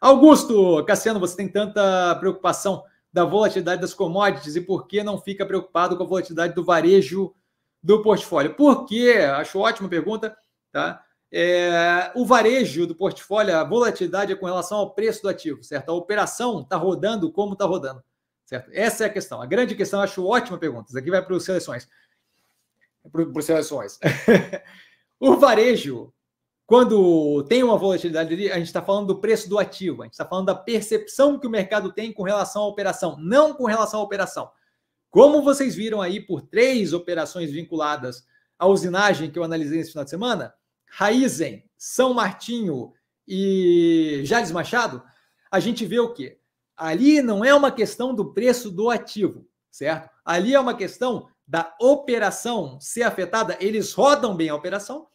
Augusto, Cassiano, você tem tanta preocupação da volatilidade das commodities e por que não fica preocupado com a volatilidade do varejo do portfólio? Por quê? Acho ótima pergunta, tá? É, o varejo do portfólio, a volatilidade é com relação ao preço do ativo, certo? A operação está rodando como está rodando, certo? Essa é a questão. A grande questão, acho ótima pergunta. Isso aqui vai para os seleções. Para os seleções. o varejo quando tem uma volatilidade, a gente está falando do preço do ativo, a gente está falando da percepção que o mercado tem com relação à operação, não com relação à operação. Como vocês viram aí por três operações vinculadas à usinagem que eu analisei nesse final de semana, Raizen, São Martinho e Jales Machado, a gente vê o quê? Ali não é uma questão do preço do ativo, certo? Ali é uma questão da operação ser afetada. Eles rodam bem a operação,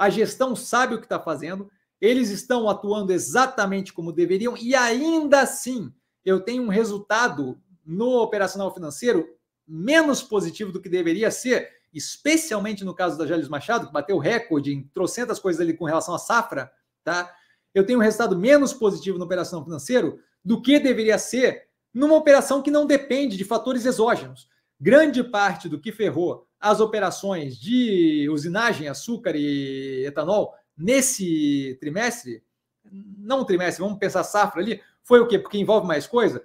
a gestão sabe o que está fazendo, eles estão atuando exatamente como deveriam e ainda assim eu tenho um resultado no operacional financeiro menos positivo do que deveria ser, especialmente no caso da Gélios Machado, que bateu recorde em trocentas coisas ali com relação à safra, tá? Eu tenho um resultado menos positivo no operacional financeiro do que deveria ser numa operação que não depende de fatores exógenos grande parte do que ferrou as operações de usinagem, açúcar e etanol nesse trimestre, não trimestre, vamos pensar safra ali, foi o quê? Porque envolve mais coisa.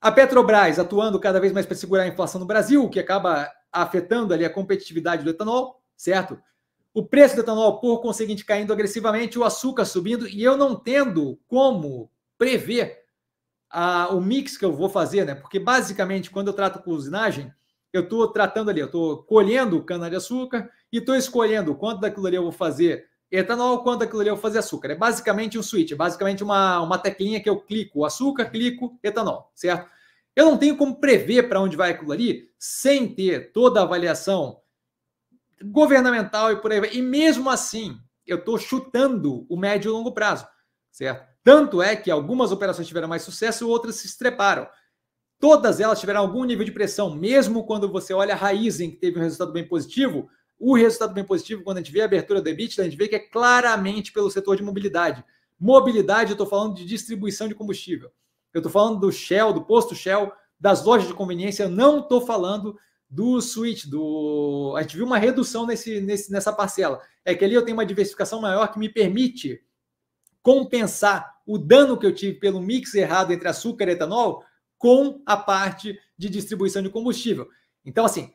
A Petrobras atuando cada vez mais para segurar a inflação no Brasil, o que acaba afetando ali a competitividade do etanol, certo? O preço do etanol, por conseguinte, caindo agressivamente, o açúcar subindo, e eu não tendo como prever a, o mix que eu vou fazer, né? Porque basicamente, quando eu trato com usinagem, eu estou tratando ali, eu estou colhendo cana-de-açúcar e estou escolhendo quanto daquilo ali eu vou fazer etanol, quanto daquilo ali eu vou fazer açúcar. É basicamente um switch, é basicamente uma, uma teclinha que eu clico açúcar, clico etanol, certo? Eu não tenho como prever para onde vai aquilo ali sem ter toda a avaliação governamental e por aí vai. E mesmo assim, eu estou chutando o médio e longo prazo, certo? Tanto é que algumas operações tiveram mais sucesso, e outras se estreparam. Todas elas tiveram algum nível de pressão, mesmo quando você olha a Raizen, que teve um resultado bem positivo, o resultado bem positivo, quando a gente vê a abertura do EBITDA, a gente vê que é claramente pelo setor de mobilidade. Mobilidade, eu estou falando de distribuição de combustível. Eu estou falando do Shell, do posto Shell, das lojas de conveniência, eu não estou falando do switch, do. A gente viu uma redução nesse, nesse, nessa parcela. É que ali eu tenho uma diversificação maior que me permite compensar o dano que eu tive pelo mix errado entre açúcar e etanol com a parte de distribuição de combustível. Então, assim,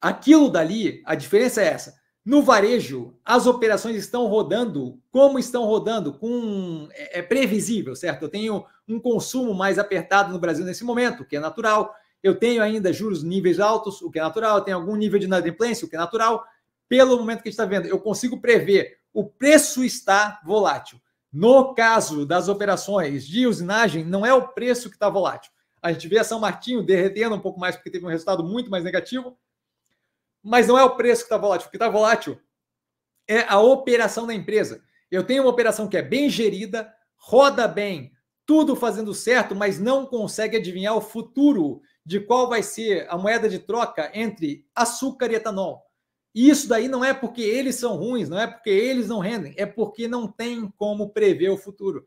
aquilo dali, a diferença é essa. No varejo, as operações estão rodando como estão rodando, com é, é, previsível, certo? Eu tenho um consumo mais apertado no Brasil nesse momento, o que é natural. Eu tenho ainda juros níveis altos, o que é natural. Eu tenho algum nível de inadimplência, o que é natural. Pelo momento que a gente está vendo, eu consigo prever. O preço está volátil. No caso das operações de usinagem, não é o preço que está volátil. A gente vê a São Martinho derretendo um pouco mais porque teve um resultado muito mais negativo, mas não é o preço que está volátil. O que está volátil é a operação da empresa. Eu tenho uma operação que é bem gerida, roda bem, tudo fazendo certo, mas não consegue adivinhar o futuro de qual vai ser a moeda de troca entre açúcar e etanol. E isso daí não é porque eles são ruins, não é porque eles não rendem, é porque não tem como prever o futuro.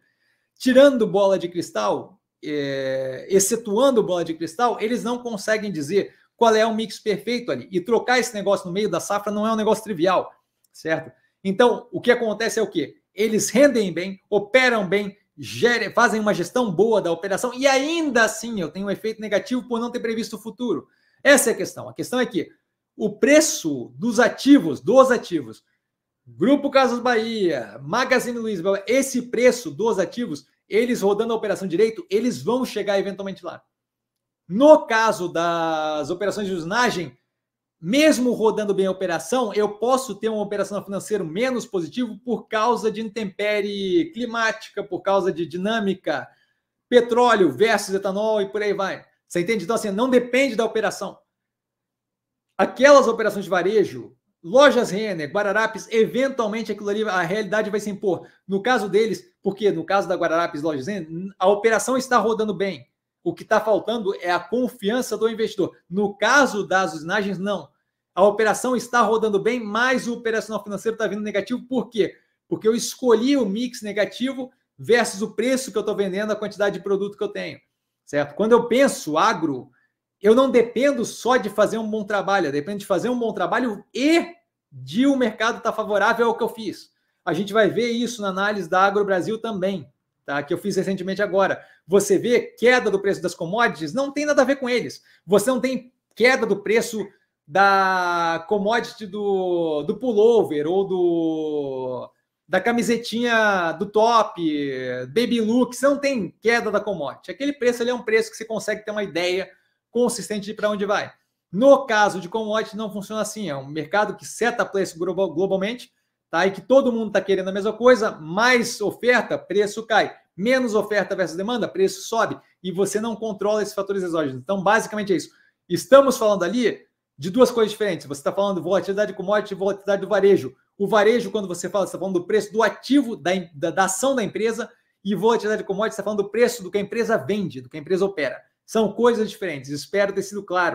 Tirando bola de cristal, é, excetuando bola de cristal, eles não conseguem dizer qual é o mix perfeito ali. E trocar esse negócio no meio da safra não é um negócio trivial, certo? Então, o que acontece é o quê? Eles rendem bem, operam bem, gerem, fazem uma gestão boa da operação e ainda assim eu tenho um efeito negativo por não ter previsto o futuro. Essa é a questão. A questão é que o preço dos ativos, dos ativos, Grupo Casas Bahia, Magazine Luiza, esse preço dos ativos, eles rodando a operação direito, eles vão chegar eventualmente lá. No caso das operações de usinagem, mesmo rodando bem a operação, eu posso ter uma operação financeira menos positiva por causa de intempérie climática, por causa de dinâmica, petróleo versus etanol e por aí vai. Você entende? Então, assim, não depende da operação aquelas operações de varejo, lojas Renner, Guararapes, eventualmente aquilo ali, a realidade vai se impor. No caso deles, porque no caso da Guararapes Lojas Renner, a operação está rodando bem. O que está faltando é a confiança do investidor. No caso das usinagens, não. A operação está rodando bem, mas o operacional financeiro está vindo negativo. Por quê? Porque eu escolhi o mix negativo versus o preço que eu estou vendendo, a quantidade de produto que eu tenho. Certo? Quando eu penso agro, eu não dependo só de fazer um bom trabalho, Depende de fazer um bom trabalho e de o mercado estar tá favorável ao que eu fiz. A gente vai ver isso na análise da Agro Brasil também, tá? que eu fiz recentemente agora. Você vê queda do preço das commodities, não tem nada a ver com eles. Você não tem queda do preço da commodity do, do pullover ou do da camisetinha do top, baby look, você não tem queda da commodity. Aquele preço ali é um preço que você consegue ter uma ideia consistente de para onde vai. No caso de commodities, não funciona assim. É um mercado que seta preço global, globalmente, tá? E que todo mundo está querendo a mesma coisa, mais oferta, preço cai. Menos oferta versus demanda, preço sobe. E você não controla esses fatores exógenos. Então, basicamente é isso. Estamos falando ali de duas coisas diferentes. Você está falando volatilidade de commodity e volatilidade do varejo. O varejo, quando você fala, você está falando do preço do ativo, da, da, da ação da empresa, e volatilidade de commodity, você está falando do preço do que a empresa vende, do que a empresa opera. São coisas diferentes, espero ter sido claro.